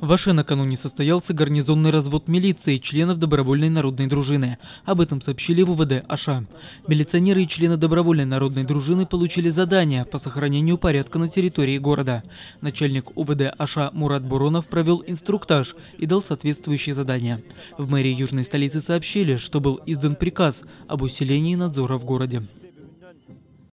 В Аше накануне состоялся гарнизонный развод милиции и членов добровольной народной дружины. Об этом сообщили в УВД Аша. Милиционеры и члены добровольной народной дружины получили задание по сохранению порядка на территории города. Начальник УВД Аша Мурат Буронов провел инструктаж и дал соответствующие задания. В мэрии южной столицы сообщили, что был издан приказ об усилении надзора в городе.